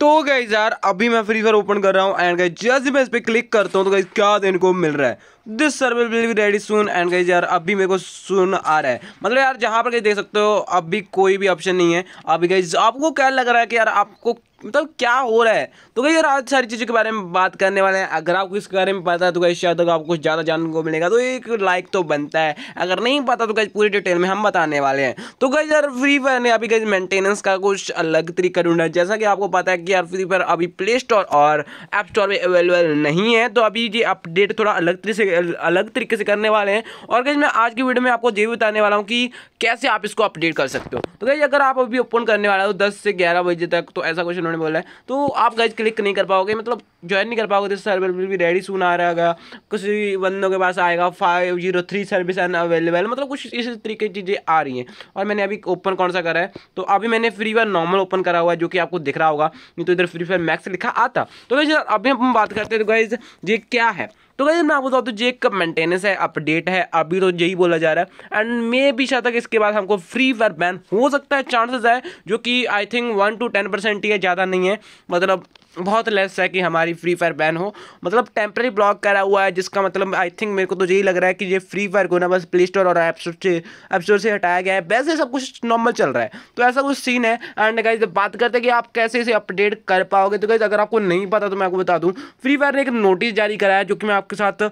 तो गई यार अभी मैं फ्री फायर ओपन कर रहा हूँ एंड गई जैसे मैं इस पर क्लिक करता हूँ तो गई क्या दिन को मिल रहा है this sir will be ready soon and गई यार अभी मेरे को सुन आ रहा है मतलब यार जहाँ पर गई देख सकते हो अभी कोई भी ऑप्शन नहीं है अभी गई आपको क्या लग रहा है कि यार आपको मतलब क्या हो रहा है तो कहीं यार आज सारी चीज़ों के बारे में बात करने वाले हैं अगर आपको इसके बारे में पता है तो कहीं शायद तो आपको कुछ ज़्यादा जानने को मिलेगा तो एक लाइक तो बनता है अगर नहीं पता तो कहीं पूरी डिटेल में हम बताने वाले हैं तो कहीं यार फ्री फायर ने अभी कहीं मेंटेनेंस का कुछ अलग तरीका ढूंढा जैसा कि आपको पता है कि यार फ्री फायर अभी प्ले स्टोर और ऐप स्टोर में अवेलेबल नहीं है तो अभी ये अपडेट थोड़ा अलग तरीके से अलग तरीके से करने वाले हैं और कहीं मैं आज की वीडियो में आपको ये भी बताने वाला हूँ कि कैसे आप इसको अपडेट कर सकते हो तो कहीं अगर आप अभी ओपन करने वाला हो दस से ग्यारह बजे तक तो ऐसा कुछ उन्होंने बोला है तो आप गाइज क्लिक नहीं कर पाओगे मतलब ज्वाइन नहीं कर पाओगे तो सर्वर भी रेडी सुन आ रहा है कुछ बंदों के पास आएगा five zero three service unavailable मतलब कुछ इस तरीके की चीज़ें आ रही हैं और मैंने अभी ओपन कौन सा करा है तो अभी मैंने फ्री फायर नॉर्मल ओपन करा हुआ है जो कि आपको दिख रहा होगा नहीं तो इधर फ्री फायर मैक्स लिखा आता तो गाइज अभी हम बात करते हैं तो गाइज ये क्या है तो कहीं मैं आपको बता तो ये कब मेंटेनेंस है अपडेट है अभी तो यही बोला जा रहा है एंड मे भी शायद तक इसके बाद हमको फ्री फायर बैन हो सकता है चांसेस है जो कि I think one two ten percent ही है ज़्यादा नहीं है मतलब बहुत लेस है कि हमारी फ्री फायर बैन हो मतलब टेम्प्रेरी ब्लॉक करा हुआ है जिसका मतलब आई थिंक मेरे को तो यही लग रहा है कि ये फ्री फायर को ना बस प्ले स्टोर और ऐप स्टोर से ऐप स्टोर से हटाया गया है वैसे सब कुछ नॉर्मल चल रहा है तो ऐसा कुछ सीन है एंड गाइज बात करते हैं कि आप कैसे इसे अपडेट कर पाओगे तो गाइज अगर आपको नहीं पता तो मैं आपको बता दूँ फ्री फायर ने एक नोटिस जारी कराया जो कि मैं आपके साथ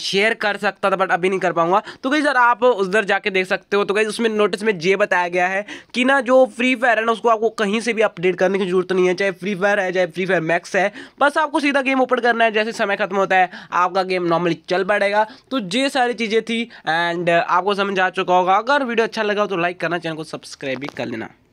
शेयर कर सकता था बट अभी नहीं कर पाऊंगा तो कहीं सर आप उधर जाके देख सकते हो तो कहीं उसमें नोटिस में ये बताया गया है कि ना जो फ्री फायर है ना उसको आपको कहीं से भी अपडेट करने की जरूरत नहीं है चाहे फ्री फायर है चाहे फ्री फायर मैक्स है बस आपको सीधा गेम ओपन करना है जैसे समय खत्म होता है आपका गेम नॉर्मली चल पड़ेगा तो ये सारी चीज़ें थी एंड आपको समझ आ चुका होगा अगर वीडियो अच्छा लगा तो लाइक करना चैनल को सब्सक्राइब भी कर लेना